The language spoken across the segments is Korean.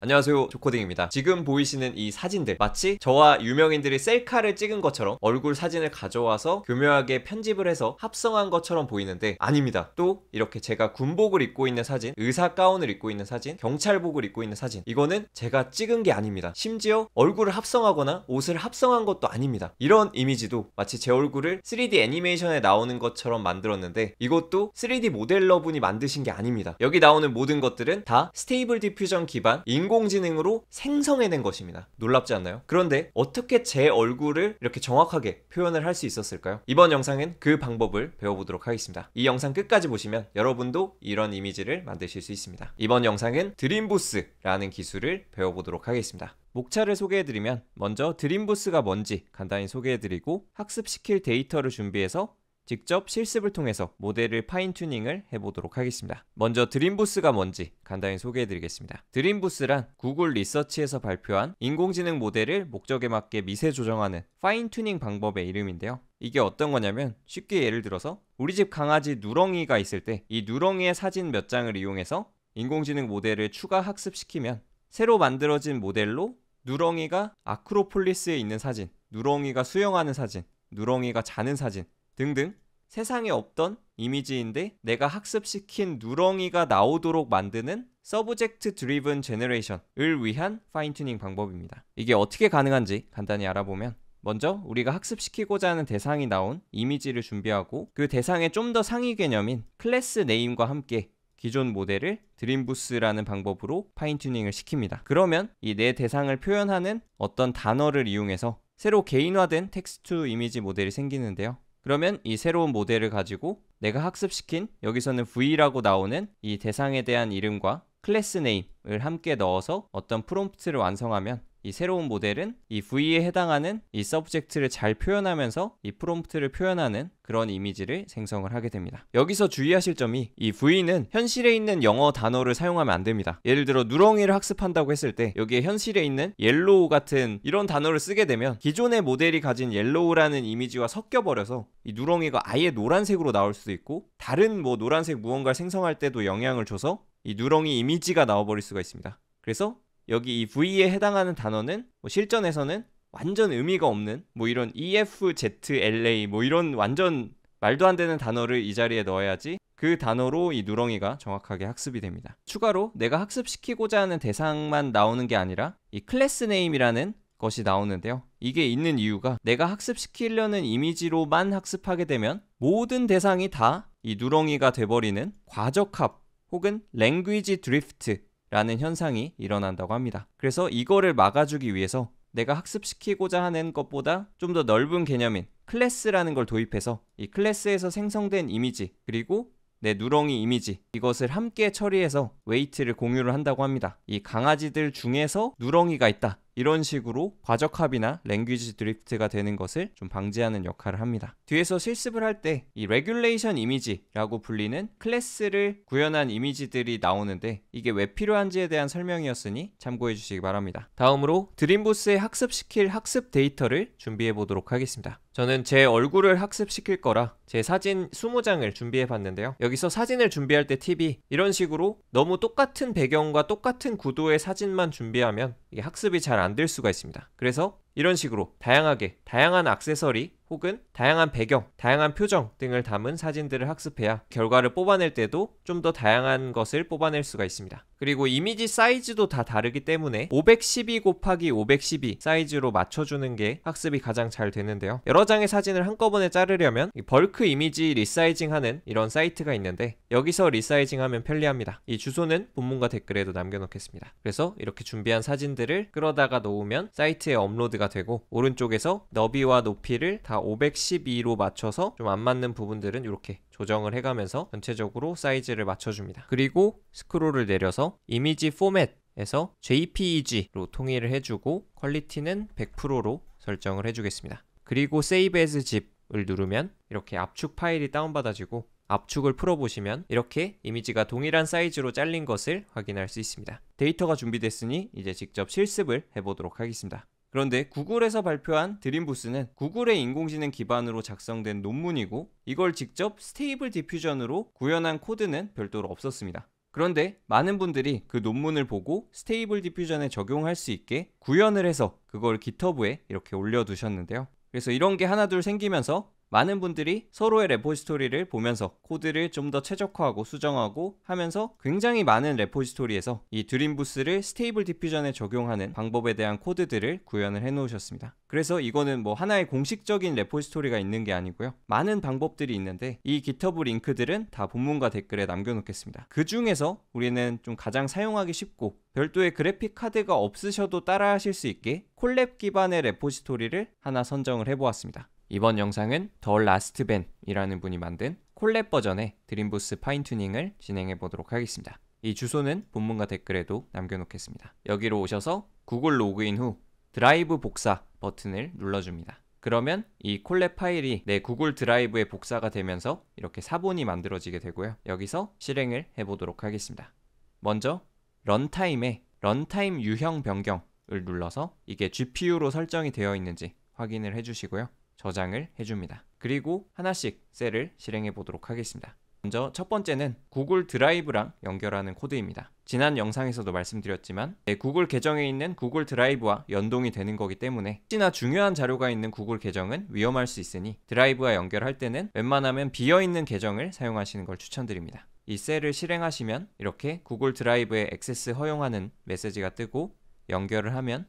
안녕하세요 조코딩입니다 지금 보이시는 이 사진들 마치 저와 유명인들이 셀카를 찍은 것처럼 얼굴 사진을 가져와서 교묘하게 편집을 해서 합성한 것처럼 보이는데 아닙니다 또 이렇게 제가 군복을 입고 있는 사진 의사 가운을 입고 있는 사진 경찰복을 입고 있는 사진 이거는 제가 찍은 게 아닙니다 심지어 얼굴을 합성하거나 옷을 합성한 것도 아닙니다 이런 이미지도 마치 제 얼굴을 3D 애니메이션에 나오는 것처럼 만들었는데 이것도 3D 모델러분이 만드신 게 아닙니다 여기 나오는 모든 것들은 다 스테이블 디퓨전 기반 인공지능으로 생성해낸 것입니다. 놀랍지 않나요? 그런데 어떻게 제 얼굴을 이렇게 정확하게 표현을 할 수 있었을까요? 이번 영상은 그 방법을 배워보도록 하겠습니다. 이 영상 끝까지 보시면 여러분도 이런 이미지를 만드실 수 있습니다. 이번 영상은 드림부스라는 기술을 배워보도록 하겠습니다. 목차를 소개해드리면 먼저 드림부스가 뭔지 간단히 소개해드리고 학습시킬 데이터를 준비해서 직접 실습을 통해서 모델을 파인튜닝을 해보도록 하겠습니다. 먼저 드림부스가 뭔지 간단히 소개해드리겠습니다. 드림부스란 구글 리서치에서 발표한 인공지능 모델을 목적에 맞게 미세 조정하는 파인튜닝 방법의 이름인데요. 이게 어떤 거냐면 쉽게 예를 들어서 우리 집 강아지 누렁이가 있을 때 이 누렁이의 사진 몇 장을 이용해서 인공지능 모델을 추가 학습시키면 새로 만들어진 모델로 누렁이가 아크로폴리스에 있는 사진, 누렁이가 수영하는 사진, 누렁이가 자는 사진 등등 세상에 없던 이미지인데 내가 학습시킨 누렁이가 나오도록 만드는 서브젝트 드리븐 제너레이션을 위한 파인튜닝 방법입니다. 이게 어떻게 가능한지 간단히 알아보면 먼저 우리가 학습시키고자 하는 대상이 나온 이미지를 준비하고 그 대상의 좀 더 상위 개념인 클래스 네임과 함께 기존 모델을 드림부스라는 방법으로 파인튜닝을 시킵니다. 그러면 이내 네 대상을 표현하는 어떤 단어를 이용해서 새로 개인화된 텍스트 이미지 모델이 생기는데요. 그러면 이 새로운 모델을 가지고 내가 학습시킨 여기서는 V라고 나오는 이 대상에 대한 이름과 클래스 네임을 함께 넣어서 어떤 프롬프트를 완성하면 이 새로운 모델은 이 V에 해당하는 이 서브젝트를 잘 표현하면서 이 프롬프트를 표현하는 그런 이미지를 생성을 하게 됩니다. 여기서 주의하실 점이 이 V는 현실에 있는 영어 단어를 사용하면 안 됩니다. 예를 들어 누렁이를 학습한다고 했을 때 여기에 현실에 있는 옐로우 같은 이런 단어를 쓰게 되면 기존의 모델이 가진 옐로우라는 이미지와 섞여버려서 이 누렁이가 아예 노란색으로 나올 수도 있고 다른 뭐 노란색 무언가를 생성할 때도 영향을 줘서 이 누렁이 이미지가 나와버릴 수가 있습니다. 그래서 여기 이 V에 해당하는 단어는 뭐 실전에서는 완전 의미가 없는 뭐 이런 EFZLA 뭐 이런 완전 말도 안 되는 단어를 이 자리에 넣어야지 그 단어로 이 누렁이가 정확하게 학습이 됩니다. 추가로 내가 학습시키고자 하는 대상만 나오는 게 아니라 이 클래스 네임이라는 것이 나오는데요. 이게 있는 이유가 내가 학습시키려는 이미지로만 학습하게 되면 모든 대상이 다 이 누렁이가 돼버리는 과적합 혹은 랭귀지 드리프트 라는 현상이 일어난다고 합니다. 그래서 이거를 막아주기 위해서 내가 학습시키고자 하는 것보다 좀 더 넓은 개념인 클래스라는 걸 도입해서 이 클래스에서 생성된 이미지 그리고 내 누렁이 이미지 이것을 함께 처리해서 웨이트를 공유를 한다고 합니다. 이 강아지들 중에서 누렁이가 있다. 이런 식으로 과적합이나 랭귀지 드리프트가 되는 것을 좀 방지하는 역할을 합니다. 뒤에서 실습을 할 때이 레귤레이션 이미지라고 불리는 클래스를 구현한 이미지들이 나오는데 이게 왜 필요한지에 대한 설명이었으니 참고해 주시기 바랍니다. 다음으로 드림보스에 학습시킬 학습 데이터를 준비해 보도록 하겠습니다. 저는 제 얼굴을 학습시킬 거라 제 사진 20장을 준비해 봤는데요. 여기서 사진을 준비할 때 팁이 이런 식으로 너무 똑같은 배경과 똑같은 구도의 사진만 준비하면 이게 학습이 잘안 안될 수가 있습니다. 그래서 이런 식으로 다양하게 다양한 악세서리 혹은 다양한 배경, 다양한 표정 등을 담은 사진들을 학습해야 결과를 뽑아낼 때도 좀 더 다양한 것을 뽑아낼 수가 있습니다. 그리고 이미지 사이즈도 다 다르기 때문에 512 곱하기 512 사이즈로 맞춰주는 게 학습이 가장 잘 되는데요. 여러 장의 사진을 한꺼번에 자르려면 벌크 이미지 리사이징 하는 이런 사이트가 있는데 여기서 리사이징하면 편리합니다. 이 주소는 본문과 댓글에도 남겨놓겠습니다. 그래서 이렇게 준비한 사진들을 끌어다가 놓으면 사이트에 업로드가 되고 오른쪽에서 너비와 높이를 다 512로 맞춰서 좀 안 맞는 부분들은 이렇게 조정을 해가면서 전체적으로 사이즈를 맞춰줍니다. 그리고 스크롤을 내려서 이미지 포맷에서 JPEG로 통일을 해주고 퀄리티는 100%로 설정을 해주겠습니다. 그리고 Save as ZIP을 누르면 이렇게 압축 파일이 다운받아지고 압축을 풀어보시면 이렇게 이미지가 동일한 사이즈로 잘린 것을 확인할 수 있습니다. 데이터가 준비됐으니 이제 직접 실습을 해보도록 하겠습니다. 그런데 구글에서 발표한 드림부스는 구글의 인공지능 기반으로 작성된 논문이고 이걸 직접 스테이블 디퓨전으로 구현한 코드는 별도로 없었습니다. 그런데 많은 분들이 그 논문을 보고 스테이블 디퓨전에 적용할 수 있게 구현을 해서 그걸 기터브에 이렇게 올려두셨는데요. 그래서 이런 게 하나 둘 생기면서 많은 분들이 서로의 레포지토리를 보면서 코드를 좀 더 최적화하고 수정하고 하면서 굉장히 많은 레포지토리에서 이 드림부스를 스테이블 디퓨전에 적용하는 방법에 대한 코드들을 구현을 해 놓으셨습니다. 그래서 이거는 뭐 하나의 공식적인 레포지토리가 있는 게 아니고요. 많은 방법들이 있는데 이 GitHub 링크들은 다 본문과 댓글에 남겨 놓겠습니다. 그 중에서 우리는 좀 가장 사용하기 쉽고 별도의 그래픽 카드가 없으셔도 따라 하실 수 있게 콜랩 기반의 레포지토리를 하나 선정을 해보았습니다. 이번 영상은 더 라스트 벤이라는 분이 만든 콜랩 버전의 드림부스 파인튜닝을 진행해 보도록 하겠습니다. 이 주소는 본문과 댓글에도 남겨놓겠습니다. 여기로 오셔서 구글 로그인 후 드라이브 복사 버튼을 눌러줍니다. 그러면 이 콜랩 파일이 내 구글 드라이브에 복사가 되면서 이렇게 사본이 만들어지게 되고요. 여기서 실행을 해보도록 하겠습니다. 먼저 런타임에 런타임 유형 변경을 눌러서 이게 GPU로 설정이 되어 있는지 확인을 해주시고요. 저장을 해줍니다. 그리고 하나씩 셀을 실행해 보도록 하겠습니다. 먼저 첫 번째는 구글 드라이브랑 연결하는 코드입니다. 지난 영상에서도 말씀드렸지만 네, 구글 계정에 있는 구글 드라이브와 연동이 되는 거기 때문에 혹시나 중요한 자료가 있는 구글 계정은 위험할 수 있으니 드라이브와 연결할 때는 웬만하면 비어있는 계정을 사용하시는 걸 추천드립니다. 이 셀을 실행하시면 이렇게 구글 드라이브에 액세스 허용하는 메시지가 뜨고 연결을 하면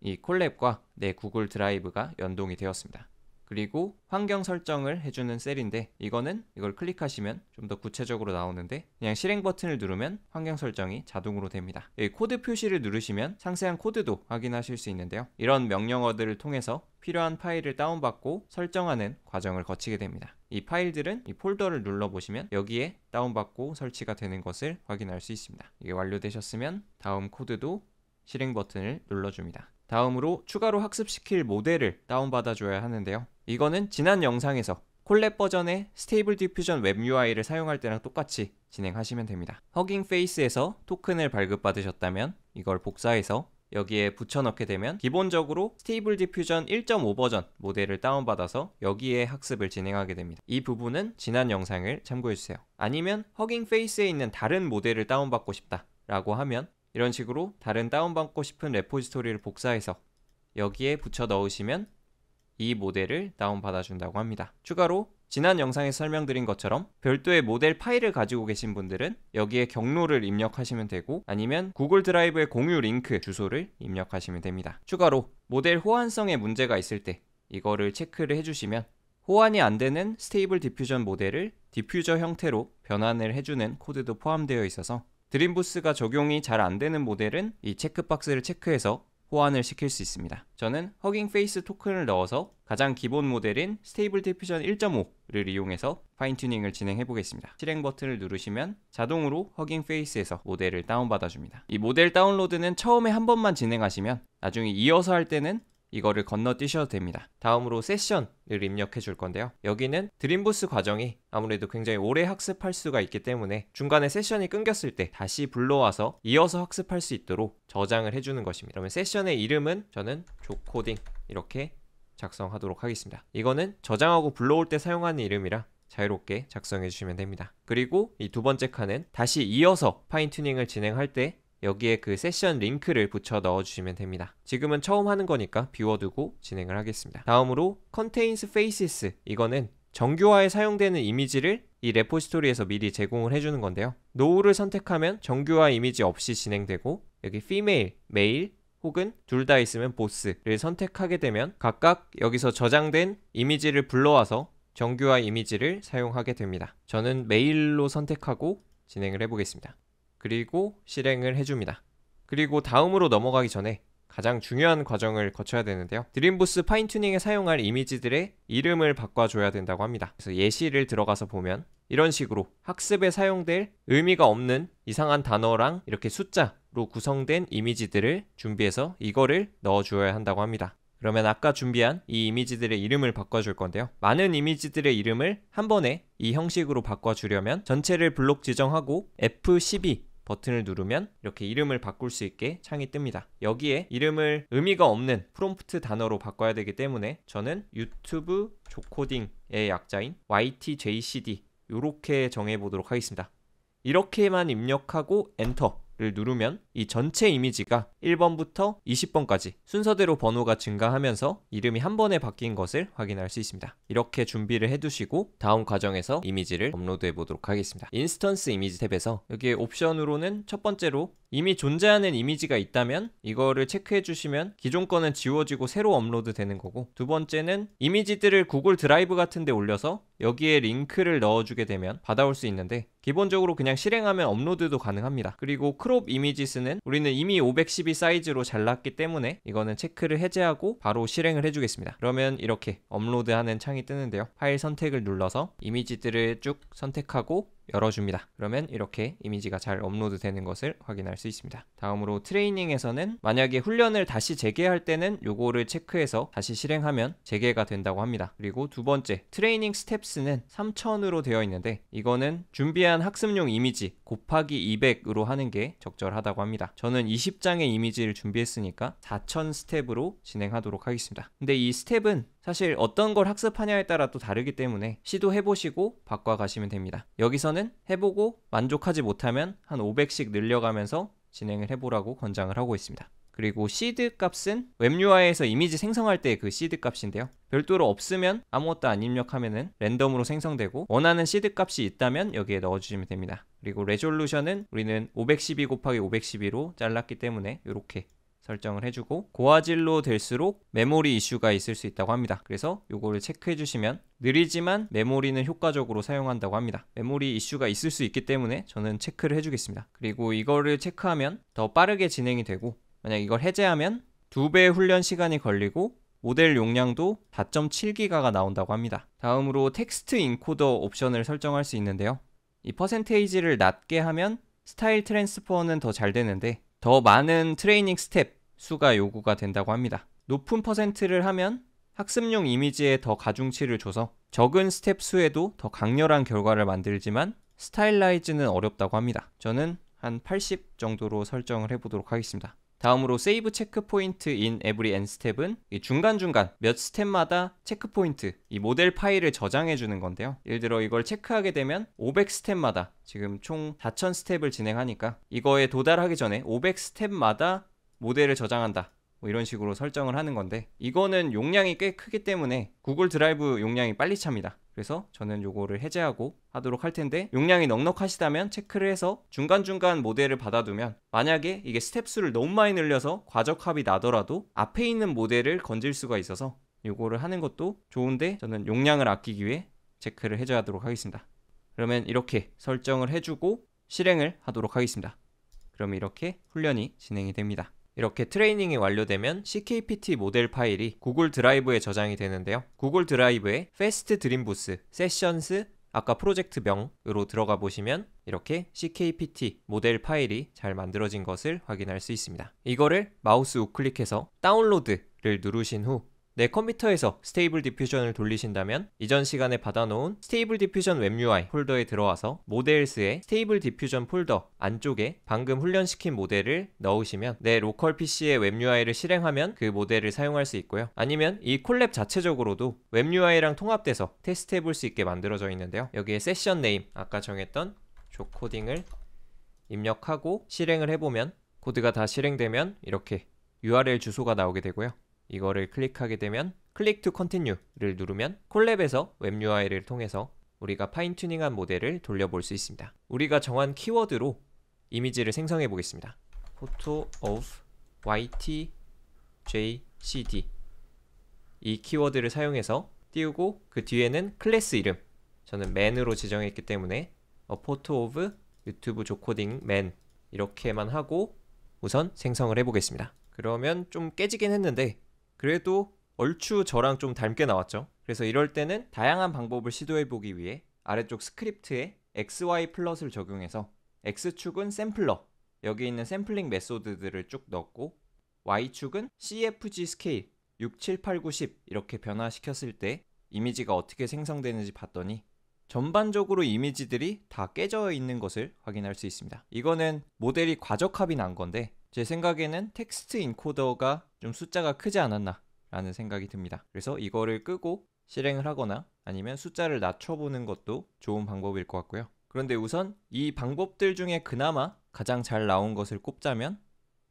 이 콜랩과 내 구글 드라이브가 연동이 되었습니다. 그리고 환경 설정을 해주는 셀인데 이거는 이걸 클릭하시면 좀 더 구체적으로 나오는데 그냥 실행 버튼을 누르면 환경 설정이 자동으로 됩니다. 코드 표시를 누르시면 상세한 코드도 확인하실 수 있는데요. 이런 명령어들을 통해서 필요한 파일을 다운받고 설정하는 과정을 거치게 됩니다. 이 파일들은 이 폴더를 눌러보시면 여기에 다운받고 설치가 되는 것을 확인할 수 있습니다. 이게 완료되셨으면 다음 코드도 실행 버튼을 눌러줍니다. 다음으로 추가로 학습시킬 모델을 다운받아줘야 하는데요. 이거는 지난 영상에서 콜랩 버전의 스테이블 디퓨전 웹 UI를 사용할 때랑 똑같이 진행하시면 됩니다. 허깅 페이스에서 토큰을 발급받으셨다면 이걸 복사해서 여기에 붙여넣게 되면 기본적으로 스테이블 디퓨전 1.5 버전 모델을 다운받아서 여기에 학습을 진행하게 됩니다. 이 부분은 지난 영상을 참고해주세요. 아니면 허깅 페이스에 있는 다른 모델을 다운받고 싶다 라고 하면 이런 식으로 다른 다운받고 싶은 레포지토리를 복사해서 여기에 붙여 넣으시면 이 모델을 다운받아 준다고 합니다. 추가로 지난 영상에 설명드린 것처럼 별도의 모델 파일을 가지고 계신 분들은 여기에 경로를 입력하시면 되고 아니면 구글 드라이브의 공유 링크 주소를 입력하시면 됩니다. 추가로 모델 호환성에 문제가 있을 때 이거를 체크를 해주시면 호환이 안 되는 스테이블 디퓨전 모델을 디퓨저 형태로 변환을 해주는 코드도 포함되어 있어서 드림부스가 적용이 잘 안 되는 모델은 이 체크박스를 체크해서 호환을 시킬 수 있습니다. 저는 허깅페이스 토큰을 넣어서 가장 기본 모델인 스테이블 디퓨전 1.5를 이용해서 파인 튜닝을 진행해 보겠습니다. 실행 버튼을 누르시면 자동으로 허깅페이스에서 모델을 다운받아 줍니다. 이 모델 다운로드는 처음에 한 번만 진행하시면 나중에 이어서 할 때는 이거를 건너뛰셔도 됩니다. 다음으로 세션을 입력해 줄 건데요. 여기는 드림부스 과정이 아무래도 굉장히 오래 학습할 수가 있기 때문에 중간에 세션이 끊겼을 때 다시 불러와서 이어서 학습할 수 있도록 저장을 해주는 것입니다. 그러면 세션의 이름은 저는 조코딩 이렇게 작성하도록 하겠습니다. 이거는 저장하고 불러올 때 사용하는 이름이라 자유롭게 작성해 주시면 됩니다. 그리고 이 두 번째 칸은 다시 이어서 파인 튜닝을 진행할 때 여기에 그 세션 링크를 붙여 넣어주시면 됩니다. 지금은 처음 하는 거니까 비워두고 진행을 하겠습니다. 다음으로 contains faces 이거는 정규화에 사용되는 이미지를 이 레포지토리에서 미리 제공을 해주는 건데요. no를 선택하면 정규화 이미지 없이 진행되고 여기 female, male 혹은 둘 다 있으면 보스를 선택하게 되면 각각 여기서 저장된 이미지를 불러와서 정규화 이미지를 사용하게 됩니다. 저는 메일로 선택하고 진행을 해보겠습니다. 그리고 실행을 해줍니다. 그리고 다음으로 넘어가기 전에 가장 중요한 과정을 거쳐야 되는데요. 드림부스 파인튜닝에 사용할 이미지들의 이름을 바꿔줘야 된다고 합니다. 그래서 예시를 들어가서 보면 이런 식으로 학습에 사용될 의미가 없는 이상한 단어랑 이렇게 숫자로 구성된 이미지들을 준비해서 이거를 넣어줘야 한다고 합니다. 그러면 아까 준비한 이 이미지들의 이름을 바꿔줄 건데요. 많은 이미지들의 이름을 한 번에 이 형식으로 바꿔주려면 전체를 블록 지정하고 F12 버튼을 누르면 이렇게 이름을 바꿀 수 있게 창이 뜹니다. 여기에 이름을 의미가 없는 프롬프트 단어로 바꿔야 되기 때문에 저는 유튜브 조코딩의 약자인 YTJCD 이렇게 정해 보도록 하겠습니다. 이렇게만 입력하고 엔터를 누르면 이 전체 이미지가 1번부터 20번까지 순서대로 번호가 증가하면서 이름이 한 번에 바뀐 것을 확인할 수 있습니다. 이렇게 준비를 해두시고 다음 과정에서 이미지를 업로드해 보도록 하겠습니다. 인스턴스 이미지 탭에서 여기 옵션으로는 첫 번째로 이미 존재하는 이미지가 있다면 이거를 체크해 주시면 기존 거는 지워지고 새로 업로드 되는 거고 두 번째는 이미지들을 구글 드라이브 같은 데 올려서 여기에 링크를 넣어주게 되면 받아올 수 있는데 기본적으로 그냥 실행하면 업로드도 가능합니다. 그리고 크롭 이미지 쓰는 사이즈는 우리는 이미 512 사이즈로 잘랐기 때문에 이거는 체크를 해제하고 바로 실행을 해주겠습니다. 그러면 이렇게 업로드하는 창이 뜨는데요. 파일 선택을 눌러서 이미지들을 쭉 선택하고 열어줍니다. 그러면 이렇게 이미지가 잘 업로드 되는 것을 확인할 수 있습니다. 다음으로 트레이닝에서는 만약에 훈련을 다시 재개할 때는 요거를 체크해서 다시 실행하면 재개가 된다고 합니다. 그리고 두 번째 트레이닝 스텝스는 3000으로 되어 있는데 이거는 준비한 학습용 이미지 곱하기 200으로 하는 게 적절하다고 합니다. 저는 20장의 이미지를 준비했으니까 4000 스텝으로 진행하도록 하겠습니다. 근데 이 스텝은 사실 어떤 걸 학습하냐에 따라 또 다르기 때문에 시도해보시고 바꿔가시면 됩니다. 여기서는 해보고 만족하지 못하면 한 500씩 늘려가면서 진행을 해보라고 권장을 하고 있습니다. 그리고 시드 값은 웹유아에서 이미지 생성할 때 그 시드 값인데요. 별도로 없으면 아무것도 안 입력하면은 랜덤으로 생성되고 원하는 시드 값이 있다면 여기에 넣어주시면 됩니다. 그리고 레졸루션은 우리는 512 곱하기 512로 잘랐기 때문에 이렇게 설정을 해주고 고화질로 될수록 메모리 이슈가 있을 수 있다고 합니다. 그래서 요거를 체크해 주시면 느리지만 메모리는 효과적으로 사용한다고 합니다. 메모리 이슈가 있을 수 있기 때문에 저는 체크를 해주겠습니다. 그리고 이거를 체크하면 더 빠르게 진행이 되고 만약 이걸 해제하면 두 배 훈련 시간이 걸리고 모델 용량도 4.7기가가 나온다고 합니다. 다음으로 텍스트 인코더 옵션을 설정할 수 있는데요. 이 퍼센테이지를 낮게 하면 스타일 트랜스퍼는 더 잘 되는데 더 많은 트레이닝 스텝 수가 요구가 된다고 합니다. 높은 퍼센트를 하면 학습용 이미지에 더 가중치를 줘서 적은 스텝 수에도 더 강렬한 결과를 만들지만 스타일라이즈는 어렵다고 합니다. 저는 한 80 정도로 설정을 해보도록 하겠습니다. 다음으로 세이브 체크 포인트 인 에브리 엔 스텝은 중간중간 몇 스텝마다 체크 포인트 이 모델 파일을 저장해 주는 건데요. 예를 들어 이걸 체크하게 되면 500 스텝마다 지금 총 4000 스텝을 진행하니까 이거에 도달하기 전에 500 스텝마다 모델을 저장한다. 뭐 이런 식으로 설정을 하는 건데 이거는 용량이 꽤 크기 때문에 구글 드라이브 용량이 빨리 찹니다. 그래서 저는 요거를 해제하고 하도록 할 텐데 용량이 넉넉하시다면 체크를 해서 중간중간 모델을 받아두면 만약에 이게 스텝 수를 너무 많이 늘려서 과적합이 나더라도 앞에 있는 모델을 건질 수가 있어서 요거를 하는 것도 좋은데 저는 용량을 아끼기 위해 체크를 해제 하도록 하겠습니다. 그러면 이렇게 설정을 해주고 실행을 하도록 하겠습니다. 그럼 이렇게 훈련이 진행이 됩니다. 이렇게 트레이닝이 완료되면 CKPT 모델 파일이 구글 드라이브에 저장이 되는데요. 구글 드라이브에 페스트 드림부스, 세션스, 아까 프로젝트 명으로 들어가 보시면 이렇게 CKPT 모델 파일이 잘 만들어진 것을 확인할 수 있습니다. 이거를 마우스 우클릭해서 다운로드를 누르신 후내 컴퓨터에서 스테이블 디퓨전을 돌리신다면 이전 시간에 받아놓은 스테이블 디퓨전 웹UI 폴더에 들어와서 모델스의 스테이블 디퓨전 폴더 안쪽에 방금 훈련시킨 모델을 넣으시면 내 로컬 PC의 웹UI를 실행하면 그 모델을 사용할 수 있고요. 아니면 이 콜랩 자체적으로도 웹UI랑 통합돼서 테스트해 볼 수 있게 만들어져 있는데요. 여기에 세션 네임 아까 정했던 조코딩을 입력하고 실행을 해보면 코드가 다 실행되면 이렇게 URL 주소가 나오게 되고요. 이거를 클릭하게 되면 클릭 투 컨티뉴를 누르면 콜랩에서 웹 UI를 통해서 우리가 파인튜닝한 모델을 돌려볼 수 있습니다. 우리가 정한 키워드로 이미지를 생성해 보겠습니다. photo of ytjcd 이 키워드를 사용해서 띄우고 그 뒤에는 클래스 이름 저는 man으로 지정했기 때문에 a photo of 유튜브 조코딩 man 이렇게만 하고 우선 생성을 해보겠습니다. 그러면 좀 깨지긴 했는데 그래도 얼추 저랑 좀 닮게 나왔죠. 그래서 이럴 때는 다양한 방법을 시도해 보기 위해 아래쪽 스크립트에 XY 플러스를 적용해서 X축은 샘플러, 여기 있는 샘플링 메소드들을 쭉 넣고 Y축은 CFG 스케일 6, 7, 8, 9, 10 이렇게 변화시켰을 때 이미지가 어떻게 생성되는지 봤더니 전반적으로 이미지들이 다 깨져 있는 것을 확인할 수 있습니다. 이거는 모델이 과적합이 난 건데 제 생각에는 텍스트 인코더가 좀 숫자가 크지 않았나 라는 생각이 듭니다. 그래서 이거를 끄고 실행을 하거나 아니면 숫자를 낮춰보는 것도 좋은 방법일 것 같고요. 그런데 우선 이 방법들 중에 그나마 가장 잘 나온 것을 꼽자면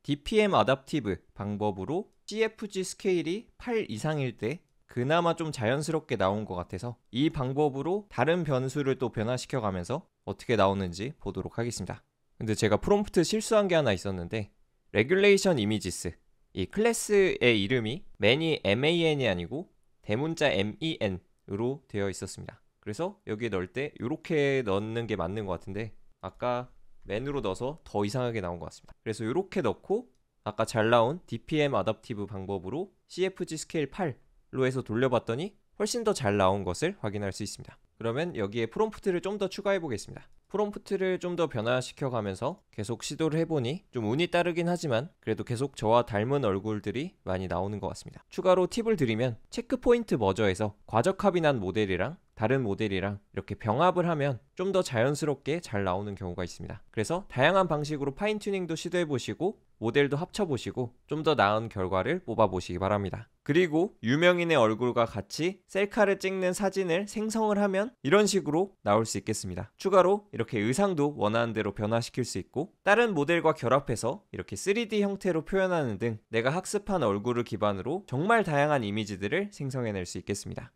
DPM 아답티브 방법으로 CFG 스케일이 8 이상일 때 그나마 좀 자연스럽게 나온 것 같아서 이 방법으로 다른 변수를 또 변화시켜 가면서 어떻게 나오는지 보도록 하겠습니다. 근데 제가 프롬프트 실수한 게 하나 있었는데 레귤레이션 이미지스 이 클래스의 이름이 man이 man이 아니고 대문자 men으로 되어 있었습니다. 그래서 여기에 넣을 때 이렇게 넣는 게 맞는 것 같은데 아까 맨으로 넣어서 더 이상하게 나온 것 같습니다. 그래서 이렇게 넣고 아까 잘 나온 DPM 아답티브 방법으로 CFG 스케일 8로 해서 돌려봤더니 훨씬 더 잘 나온 것을 확인할 수 있습니다. 그러면 여기에 프롬프트를 좀 더 추가해 보겠습니다. 프롬프트를 좀 더 변화시켜 가면서 계속 시도를 해보니 좀 운이 따르긴 하지만 그래도 계속 저와 닮은 얼굴들이 많이 나오는 것 같습니다. 추가로 팁을 드리면 체크포인트 머저에서 과적합이 난 모델이랑 다른 모델이랑 이렇게 병합을 하면 좀 더 자연스럽게 잘 나오는 경우가 있습니다. 그래서 다양한 방식으로 파인 튜닝도 시도해 보시고 모델도 합쳐 보시고 좀 더 나은 결과를 뽑아 보시기 바랍니다. 그리고 유명인의 얼굴과 같이 셀카를 찍는 사진을 생성을 하면 이런 식으로 나올 수 있겠습니다. 추가로 이렇게 의상도 원하는 대로 변화시킬 수 있고 다른 모델과 결합해서 이렇게 3D 형태로 표현하는 등 내가 학습한 얼굴을 기반으로 정말 다양한 이미지들을 생성해낼 수 있겠습니다.